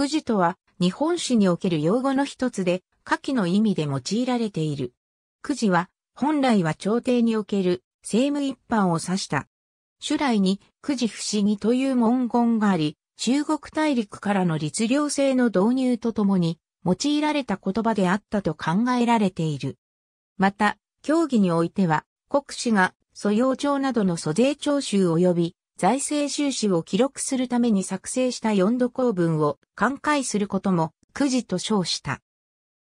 福寿とは、日本史における用語の一つで、下記の意味で用いられている。くじは、本来は朝廷における政務一般を指した。主来に、くじ不思議という文言があり、中国大陸からの律令制の導入とともに、用いられた言葉であったと考えられている。また、協議においては、国士が、素養帳などの租税徴収及び財政収支を記録するために作成した四度公文を寛解することもくじと称した。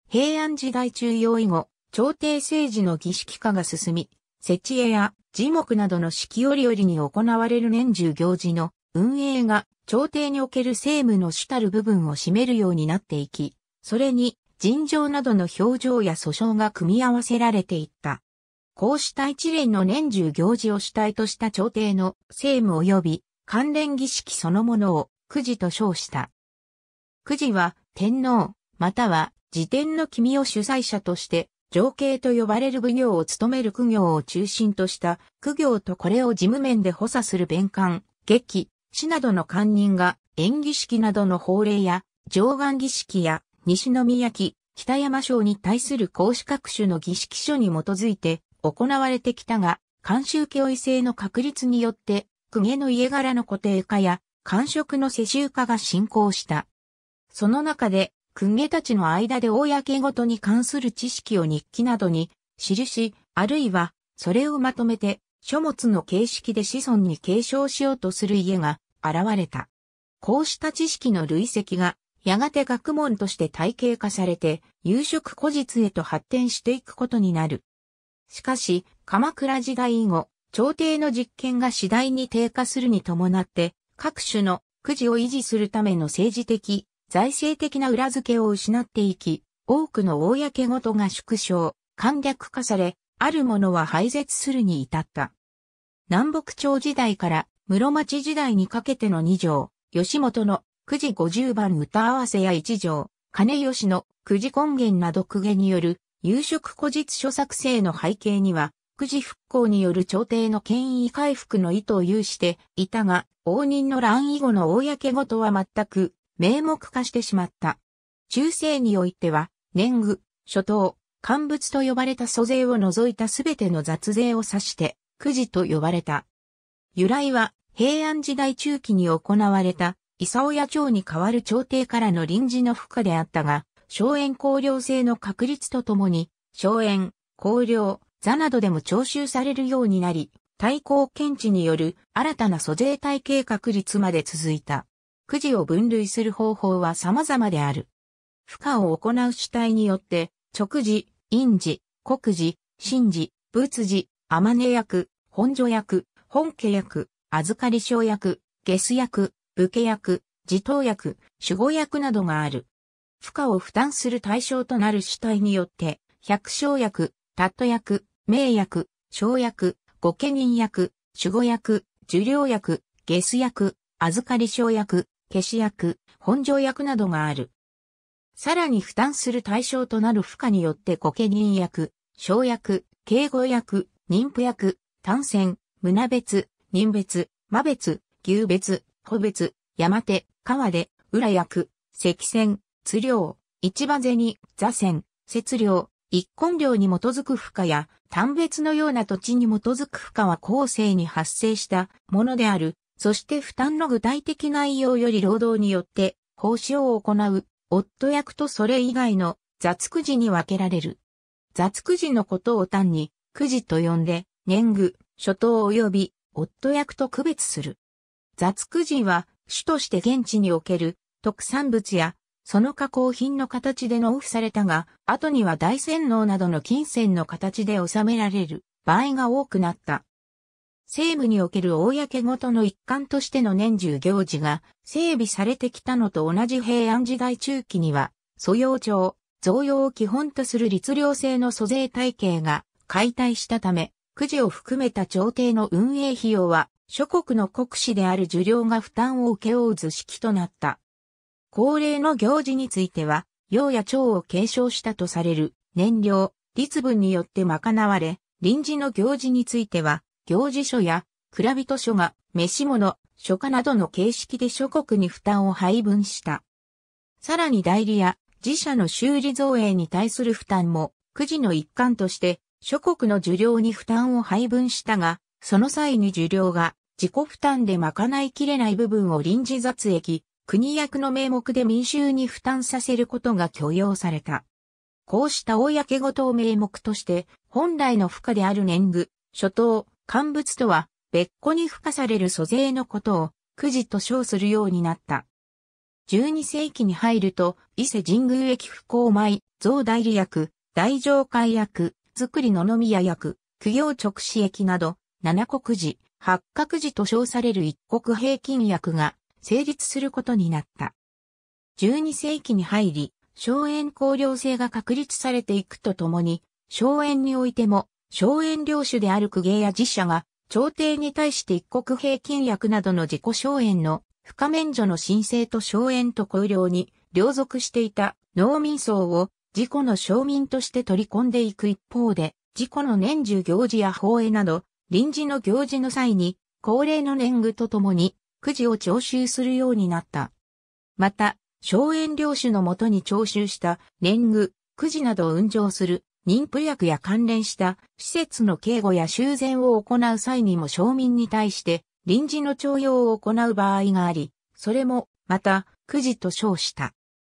平安時代中央以後、朝廷政治の儀式化が進み、設置絵や樹木などの四季折々に行われる年中行事の運営が朝廷における政務の主たる部分を占めるようになっていき、それに尋常などの表情や訴訟が組み合わせられていった。こうした一連の年中行事を主体とした朝廷の政務及び関連儀式そのものをくじと称した。くじは天皇、または自典の君を主催者として、情景と呼ばれる奉行を務める苦行を中心とした苦行とこれを事務面で補佐する弁官、劇、市などの官人が演儀式などの法令や上岸儀式や西宮城、北山省に対する公私各種の儀式書に基づいて行われてきたが、慣習教育性の確立によって、公家の家柄の固定化や、官職の世襲化が進行した。その中で、公家たちの間で公ごとに関する知識を日記などに記し、あるいは、それをまとめて、書物の形式で子孫に継承しようとする家が現れた。こうした知識の累積が、やがて学問として体系化されて、有食古実へと発展していくことになる。しかし、鎌倉時代以後、朝廷の実権が次第に低下するに伴って、各種のくじを維持するための政治的、財政的な裏付けを失っていき、多くの公事が縮小、簡略化され、あるものは廃絶するに至った。南北朝時代から室町時代にかけての二条、吉本のくじ50番歌合わせや一条、金吉のくじ根源など公家による夕食古実書作成の背景には、久時復興による朝廷の権威回復の意図を有していたが、応仁の乱以後の公ごとは全く名目化してしまった。中世においては、年貢、諸島、乾物と呼ばれた租税を除いたすべての雑税を指して、くじと呼ばれた。由来は、平安時代中期に行われた、伊佐親町に代わる朝廷からの臨時の負荷であったが、荘園公領制の確立とともに、荘園、公料、座などでも徴収されるようになり、対抗検知による新たな租税体系確立まで続いた。くじを分類する方法は様々である。負荷を行う主体によって、直時、印時、国時、神時、仏時、天音役、本所役、本家役、預かり小役、下ス役、武家役、自頭役、守護役などがある。負荷を負担する対象となる主体によって、百姓薬、タット薬、名薬、生薬、御家人薬、守護薬、受領薬、下ス薬、預かり小薬、消し薬、本庄薬などがある。さらに負担する対象となる負荷によって御家人薬、生薬、敬語薬、妊婦薬、単線、胸別、人別、間別、牛別、個別、山手、川で、裏薬、赤線、釣量、市場銭、座船、節量、一根量に基づく負荷や、単別のような土地に基づく負荷は後世に発生したものである。そして負担の具体的内容より労働によって報酬を行う、夫役とそれ以外の雑くじに分けられる。雑くじのことを単に、くじと呼んで、年貢、諸島及び、夫役と区別する。雑くじは、主として現地における特産物やその加工品の形で納付されたが、後には大洗脳などの金銭の形で収められる場合が多くなった。政務における公ごとの一環としての年中行事が整備されてきたのと同じ平安時代中期には、素養帳、贈用を基本とする律令制の租税体系が解体したため、くじを含めた朝廷の運営費用は、諸国の国士である受領が負担を受け負う図式となった。恒例の行事については、用や蝶を継承したとされる燃料、律文によって賄われ、臨時の行事については、行事書や蔵人書が飯物、書家などの形式で諸国に負担を配分した。さらに代理や自社の修理造営に対する負担も、くじの一環として諸国の受領に負担を配分したが、その際に受領が自己負担で賄いきれない部分を臨時雑益、国役の名目で民衆に負担させることが許容された。こうした公事を名目として、本来の負荷である年貢、諸島、乾物とは、別個に付加される租税のことを、くじと称するようになった。12世紀に入ると、伊勢神宮駅不幸米、増代理役、大上海役、作り野宮役、苦行直使役など、七国寺、八角寺と称される一国平均役が成立することになった。12世紀に入り、荘園公領制が確立されていくとともに、荘園においても、荘園領主である公家や実社が、朝廷に対して一国平均役などの自己荘園の不可免除の申請と荘園と公領に領属していた農民層を自己の証民として取り込んでいく一方で、自己の年中行事や法営など、臨時の行事の際に、恒例の年貢とともに、くじを徴収するようになった。また、荘園領主のもとに徴収した年貢、くじなどを運上する妊婦薬や関連した施設の警護や修繕を行う際にも庶民に対して臨時の徴用を行う場合があり、それもまたくじと称した。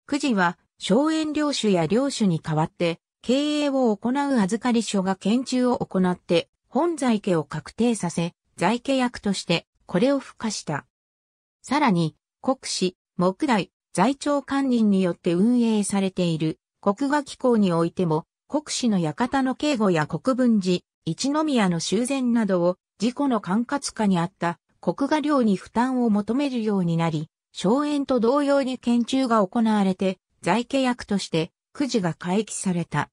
くじは荘園領主や領主に代わって経営を行う預かり所が研究を行って本財家を確定させ、財家役としてこれを付加した。さらに、国史、木大、在庁官人によって運営されている国画機構においても、国史の館の警護や国分寺、一宮の修繕などを事故の管轄下にあった国画料に負担を求めるようになり、荘園と同様に研修が行われて、在契約としてくじが回帰された。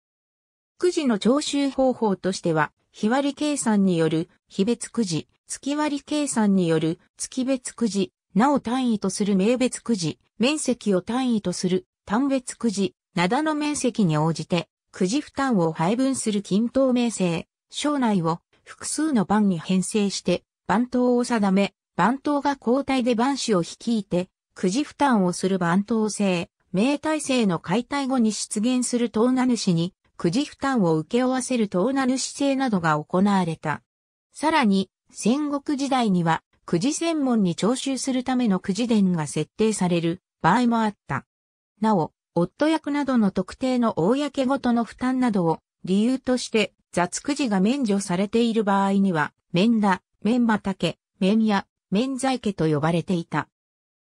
くじの徴収方法としては、日割り計算による日別くじ、月割り計算による月別くじ、なお単位とする名別くじ、面積を単位とする単別くじ、灘の面積に応じて、くじ負担を配分する均等名声、省内を複数の番に編成して、番頭を定め、番頭が交代で番士を率いて、くじ負担をする番頭制、名体制の解体後に出現する東名主に、くじ負担を受け負わせる東名主制などが行われた。さらに、戦国時代には、くじ専門に徴収するためのくじ伝が設定される場合もあった。なお、夫役などの特定の公ごとの負担などを理由として雑くじが免除されている場合には、免田、免畑、免屋、免在家と呼ばれていた。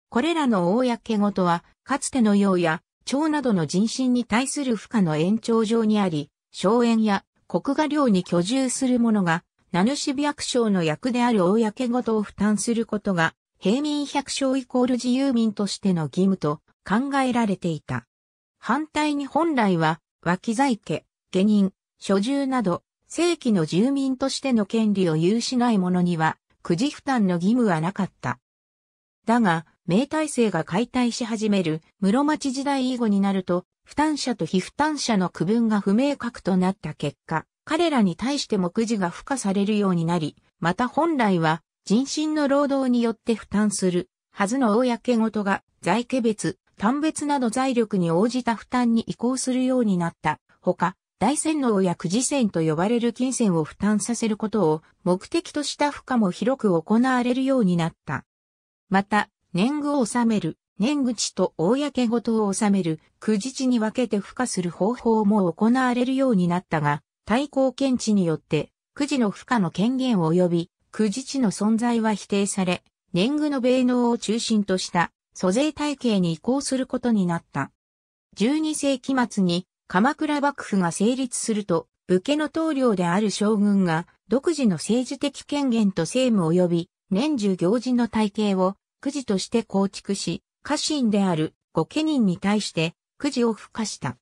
これらの公ごとは、かつてのようや、町などの人身に対する負荷の延長上にあり、荘園や国画料に居住する者が名主百姓の役である公事を負担することが、平民百姓イコール自由民としての義務と考えられていた。反対に本来は、脇在家、下人、所住など、正規の住民としての権利を有しない者には、くじ負担の義務はなかった。だが、明体制が解体し始める室町時代以後になると、負担者と非負担者の区分が不明確となった結果、彼らに対してもくじが付加されるようになり、また本来は人身の労働によって負担するはずの公事が財家別、単別など財力に応じた負担に移行するようになったほか、大洗脳やくじ銭と呼ばれる金銭を負担させることを目的とした負荷も広く行われるようになった。また、年貢を納める、年口と公事を納める、くじ地に分けて付加する方法も行われるようになったが、対抗検知によって、くじの負荷の権限及び、くじ地の存在は否定され、年貢の米能を中心とした租税体系に移行することになった。12世紀末に鎌倉幕府が成立すると、武家の棟梁である将軍が独自の政治的権限と政務及び年中行事の体系をくじとして構築し、家臣である御家人に対してくじを付加した。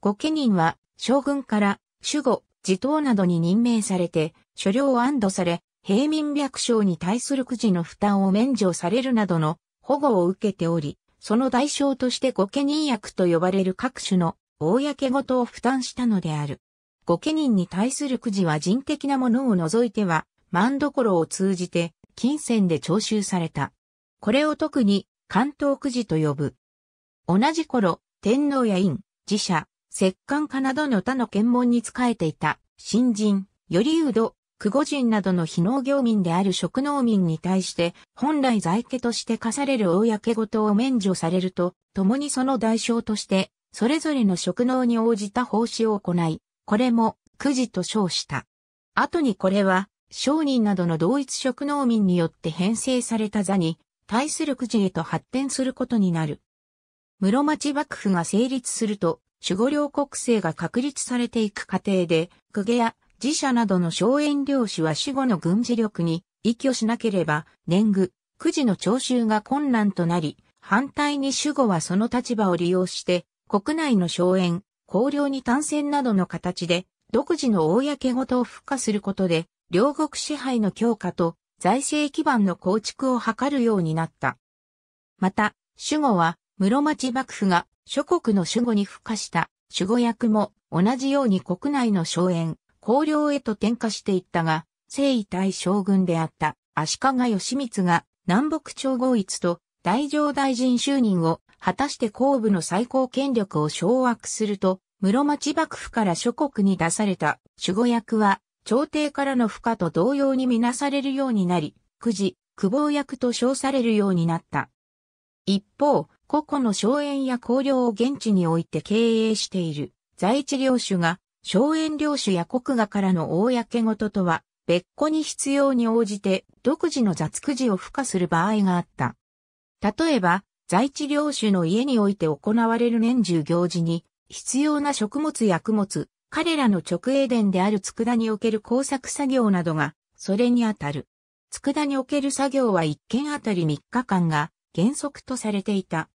御家人は将軍から守護、自頭などに任命されて、所領を安堵され、平民略称に対するくじの負担を免除されるなどの保護を受けており、その代償として御家人役と呼ばれる各種の公事を負担したのである。御家人に対するくじは人的なものを除いては、万所を通じて金銭で徴収された。これを特に関東くじと呼ぶ。同じ頃、天皇や院、寺社、摂関家などの他の検問に仕えていた、新人、よりうど、久保人などの非農業民である職農民に対して、本来在家として課される公事を免除されると、共にその代償として、それぞれの職能に応じた奉仕を行い、これも、くじと称した。後にこれは、商人などの同一職農民によって編成された座に、対するくじへと発展することになる。室町幕府が成立すると、守護領国政が確立されていく過程で、公家や寺社などの荘園領主は守護の軍事力に依拠しなければ、年貢、くじの徴収が困難となり、反対に守護はその立場を利用して、国内の荘園、公領に単線などの形で、独自の公ごとを付加することで、両国支配の強化と財政基盤の構築を図るようになった。また、守護は室町幕府が諸国の守護に付加した守護役も同じように国内の荘園、公領へと転化していったが、征夷大将軍であった足利義満が南北朝合一と大乗大臣就任を果たして後部の最高権力を掌握すると、室町幕府から諸国に出された守護役は朝廷からの負荷と同様にみなされるようになり、くじ、久保役と称されるようになった。一方、個々の荘園や公領を現地において経営している在地領主が、荘園領主や国画からの公事とは、別個に必要に応じて独自の雑くじを付加する場合があった。例えば、在地領主の家において行われる年中行事に、必要な食物や薬物、彼らの直営殿である佃における工作作業などが、それにあたる。佃における作業は1件あたり3日間が原則とされていた。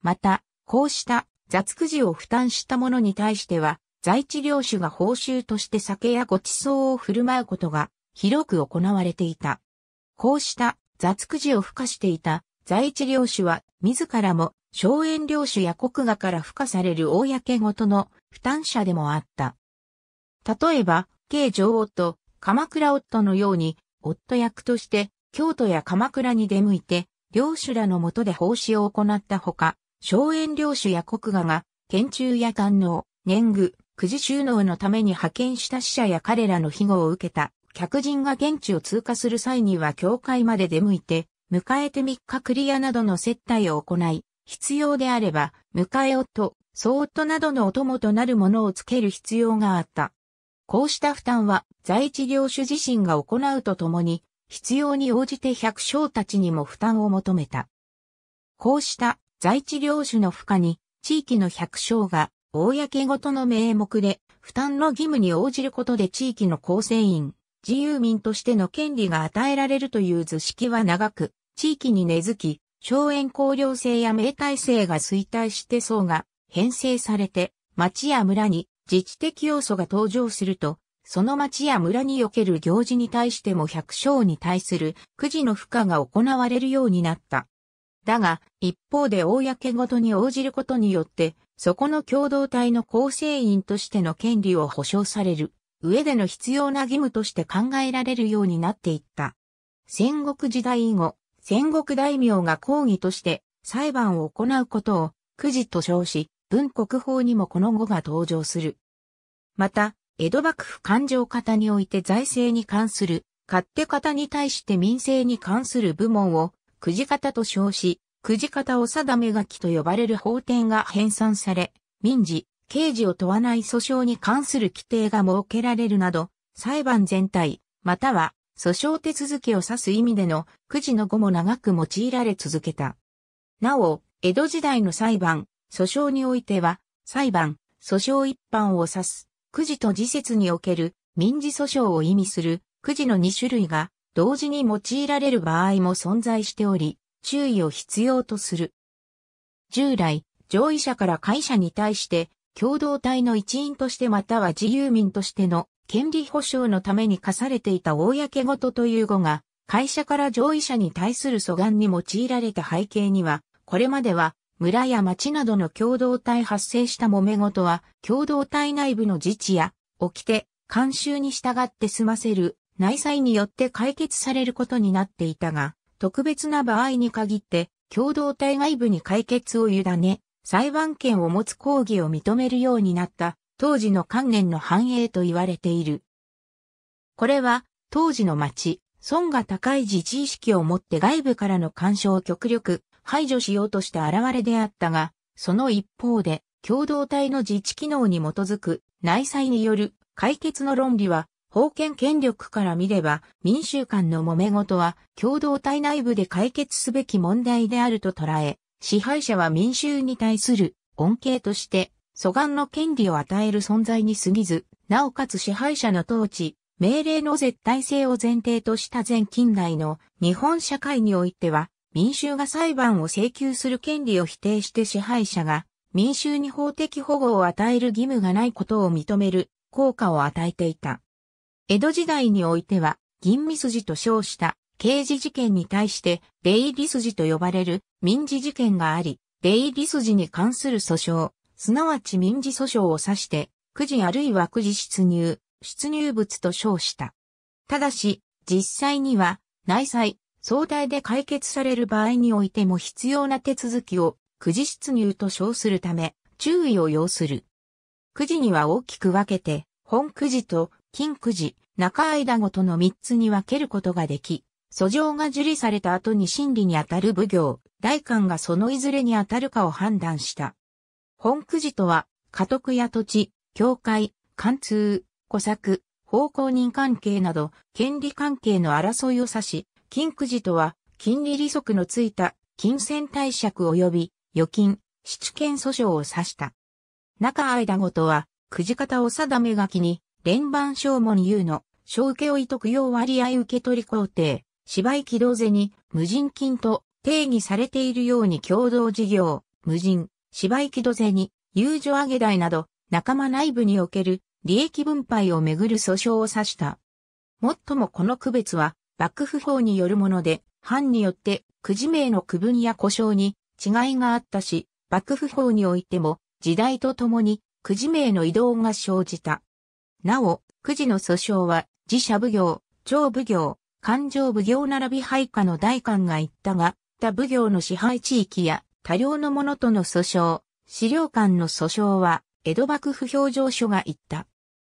また、こうした雑くじを負担した者に対しては、在地領主が報酬として酒やご馳走を振る舞うことが広く行われていた。こうした雑くじを付加していた在地領主は自らも荘園領主や国画から付加される公ごとの負担者でもあった。例えば、慶女王と鎌倉夫のように夫役として京都や鎌倉に出向いて領主らのもとで奉仕を行ったほか、荘園領主や国画が、県中や官能、年貢、くじ収納のために派遣した死者や彼らの庇護を受けた、客人が現地を通過する際には教会まで出向いて、迎えて3日クリアなどの接待を行い、必要であれば、迎え夫、総夫などのお供となるものをつける必要があった。こうした負担は、在地領主自身が行うとともに、必要に応じて百姓たちにも負担を求めた。こうした在地領主の負荷に、地域の百姓が、公ごとの名目で、負担の義務に応じることで地域の構成員、自由民としての権利が与えられるという図式は長く、地域に根付き、荘園公領制や名体制が衰退して層が編成されて、町や村に自治的要素が登場すると、その町や村における行事に対しても百姓に対するくじの負荷が行われるようになった。だが、一方で公ごとに応じることによって、そこの共同体の構成員としての権利を保障される、上での必要な義務として考えられるようになっていった。戦国時代以後、戦国大名が抗議として裁判を行うことを、くじと称し、文国法にもこの語が登場する。また、江戸幕府勘定方において財政に関する、勝手方に対して民政に関する部門をくじ方と称し、くじ方を定め書きと呼ばれる法典が編纂され、民事、刑事を問わない訴訟に関する規定が設けられるなど、裁判全体、または訴訟手続きを指す意味でのくじの語も長く用いられ続けた。なお、江戸時代の裁判、訴訟においては、裁判、訴訟一般を指す、くじと時節における民事訴訟を意味するくじの2種類が同時に用いられる場合も存在しており、注意を必要とする。従来、上位者から会社に対して、共同体の一員としてまたは自由民としての権利保障のために課されていた公事という語が、会社から上位者に対する阻眼に用いられた背景には、これまでは村や町などの共同体発生した揉め事は、共同体内部の自治や、掟、慣習に従って済ませる内裁によって解決されることになっていたが、特別な場合に限って共同体外部に解決を委ね、裁判権を持つ抗議を認めるようになった当時の観念の繁栄と言われている。これは当時の町、損が高い自治意識を持って外部からの干渉を極力排除しようとした現れであったが、その一方で共同体の自治機能に基づく内裁による解決の論理は封建権力から見れば、民衆間の揉め事は、共同体内部で解決すべき問題であると捉え、支配者は民衆に対する恩恵として、素眼の権利を与える存在に過ぎず、なおかつ支配者の統治、命令の絶対性を前提とした前近代の日本社会においては、民衆が裁判を請求する権利を否定して支配者が民衆に法的保護を与える義務がないことを認める効果を与えていた。江戸時代においては、吟味筋と称した刑事事件に対して、出入り筋と呼ばれる民事事件があり、出入り筋に関する訴訟、すなわち民事訴訟を指して、くじあるいはくじ出入、出入物と称した。ただし、実際には、内裁、相対で解決される場合においても必要な手続きを、くじ出入と称するため、注意を要する。くじには大きく分けて、本くじと金くじ、中間ごとの三つに分けることができ、訴状が受理された後に審理に当たる奉行、代官がそのいずれに当たるかを判断した。本くじとは、家督や土地、教会、貫通、小作、奉公人関係など、権利関係の争いを指し、金くじとは、金利利息のついた、金銭貸借及び、預金、質権訴訟を指した。中間ごとは、くじ方を定め書きに、連番正門優の、小請負特用割合受取工程、芝居起動銭、無人金と定義されているように共同事業、無人、芝居起動銭、遊女上げ代など、仲間内部における利益分配をめぐる訴訟を指した。もっともこの区別は、幕府法によるもので、藩によってくじ名の区分や故障に違いがあったし、幕府法においても時代とともにくじ名の移動が生じた。なお、くじの訴訟は、自社奉行、上奉行、勘定奉行並び配下の大官が言ったが、他奉行の支配地域や多量の者との訴訟、資料館の訴訟は、江戸幕府表情書が言った。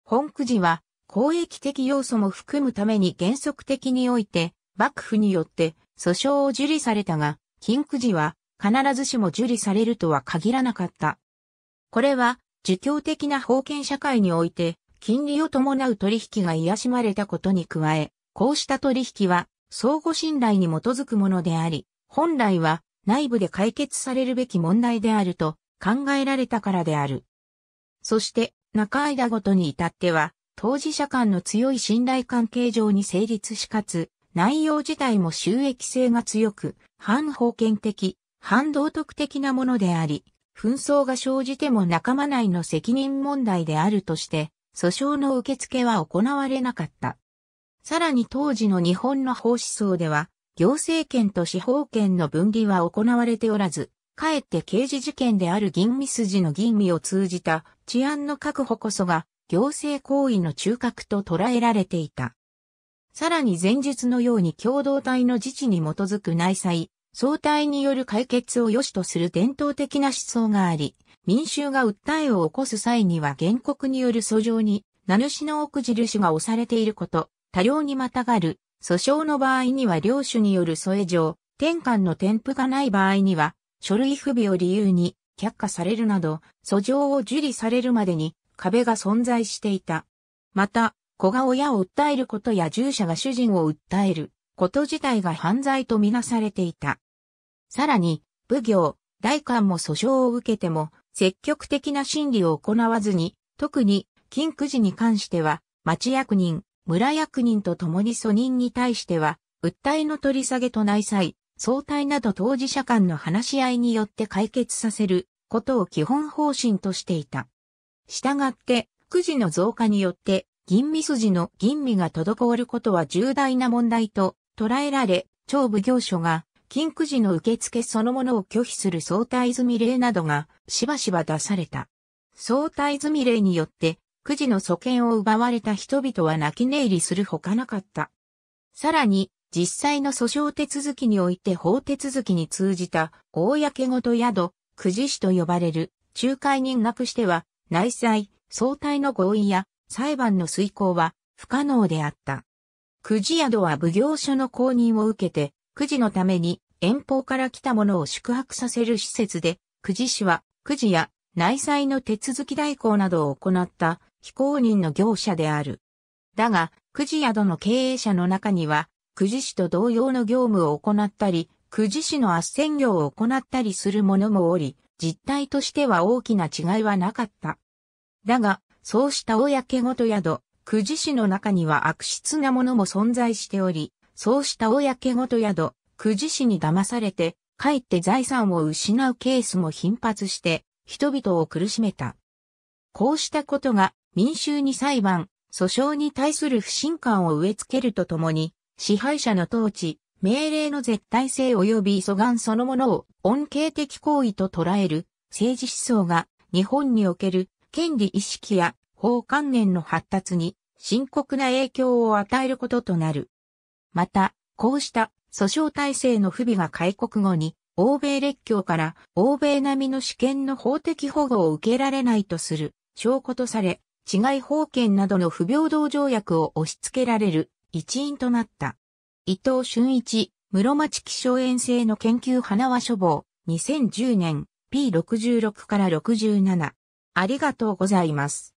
本くじは、公益的要素も含むために原則的において、幕府によって訴訟を受理されたが、金くじは必ずしも受理されるとは限らなかった。これは、儒教的な封建社会において、金利を伴う取引が癒しまれたことに加え、こうした取引は相互信頼に基づくものであり、本来は内部で解決されるべき問題であると考えられたからである。そして、中間ごとに至っては、当事者間の強い信頼関係上に成立しかつ、内容自体も収益性が強く、反封建的、反道徳的なものであり、紛争が生じても仲間内の責任問題であるとして、訴訟の受付は行われなかった。さらに当時の日本の法思想では、行政権と司法権の分離は行われておらず、かえって刑事事件である吟味筋の吟味を通じた治安の確保こそが行政行為の中核と捉えられていた。さらに前述のように共同体の自治に基づく内裁、相対による解決を良しとする伝統的な思想があり、民衆が訴えを起こす際には原告による訴状に、名主の奥印が押されていること、多量にまたがる、訴訟の場合には領主による添え状、転換の添付がない場合には、書類不備を理由に却下されるなど、訴状を受理されるまでに壁が存在していた。また、子が親を訴えることや従者が主人を訴えること自体が犯罪とみなされていた。さらに、奉行、代官も訴訟を受けても、積極的な審理を行わずに、特に金九時に関しては、町役人、村役人と共に訴人に対しては、訴えの取り下げと内裁、相対など当事者間の話し合いによって解決させることを基本方針としていた。従って、九時の増加によって、吟味筋の吟味が滞ることは重大な問題と捉えられ、超奉行所が禁句時の受付そのものを拒否する相対済み例などがしばしば出された。相対済み例によって、くじの素権を奪われた人々は泣き寝入りするほかなかった。さらに、実際の訴訟手続きにおいて法手続きに通じた、公ごと宿、くじ師と呼ばれる、仲介人なくしては、内裁、相対の合意や、裁判の遂行は、不可能であった。くじ宿は奉行所の公認を受けて、久時のために遠方から来た者を宿泊させる施設で、久慈市は久時や内災の手続き代行などを行った非公認の業者である。だが、久慈宿の経営者の中には、久慈市と同様の業務を行ったり、久慈市の斡旋業を行ったりする者もおり、実態としては大きな違いはなかった。だが、そうした公ごと宿、久慈市の中には悪質なものも存在しており、そうした公ごと宿、くじ氏に騙されて、かえって財産を失うケースも頻発して、人々を苦しめた。こうしたことが民衆に裁判、訴訟に対する不信感を植え付けるとともに、支配者の統治、命令の絶対性及び阻願そのものを恩恵的行為と捉える政治思想が日本における権利意識や法観念の発達に深刻な影響を与えることとなる。また、こうした訴訟体制の不備が開国後に、欧米列強から欧米並みの主権の法的保護を受けられないとする証拠とされ、治外法権などの不平等条約を押し付けられる一因となった。伊藤俊一、室町気象遠征の研究花輪書房、2010年、P66 から67。ありがとうございます。